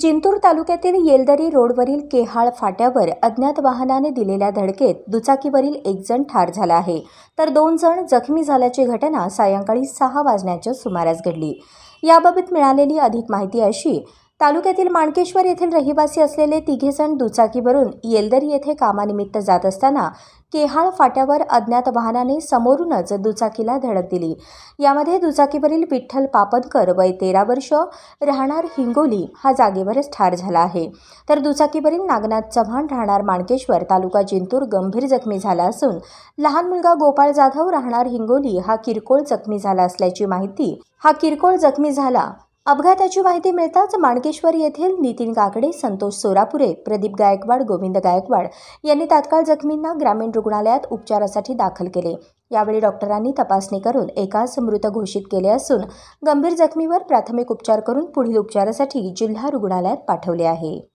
जिंतूर तालुक्यातील येलदरी रोडवरील केहाळ फाट्यावर अज्ञात वाहनाने दिलेल्या धडकेत दुचाकीवरील एक जण ठार झाला आहे तर दोन जण जखमी झाल्याची घटना सायंकाळी सहा वाजण्याच्या सुमारास घडली याबाबत मिळालेली अधिक माहिती अशी तालुक्यातील माणकेश्वर येथील रहिवासी असलेले तिघेजण दुचाकीवरून येलदर येथे कामानिमित्त जात असताना केहाळ फाट्यावर अज्ञात वाहनाने समोरूनच दुचाकीला धडक दिली यामध्ये दुचाकीवरील विठ्ठल पापनकर वय तेरा वर्ष राहणार हिंगोली हा जागेवरच ठार झाला आहे तर दुचाकीवरील नागनाथ चव्हाण राहणार माणकेश्वर तालुका जिंतूर गंभीर जखमी झाला असून लहान मुलगा गोपाळ जाधव राहणार हिंगोली हा किरकोळ जखमी झाला असल्याची माहिती हा किरकोळ जखमी झाला अपघाताची माहिती मिळताच माणकेश्वर येथील नितीन काकडे संतोष सोरापुरे प्रदीप गायकवाड गोविंद गायकवाड यांनी तात्काळ जखमींना ग्रामीण रुग्णालयात उपचारासाठी दाखल केले यावेळी डॉक्टरांनी तपासणी करून एकाच मृत घोषित केले असून गंभीर जखमीवर प्राथमिक उपचार करून पुढील उपचारासाठी जिल्हा रुग्णालयात पाठवले आहे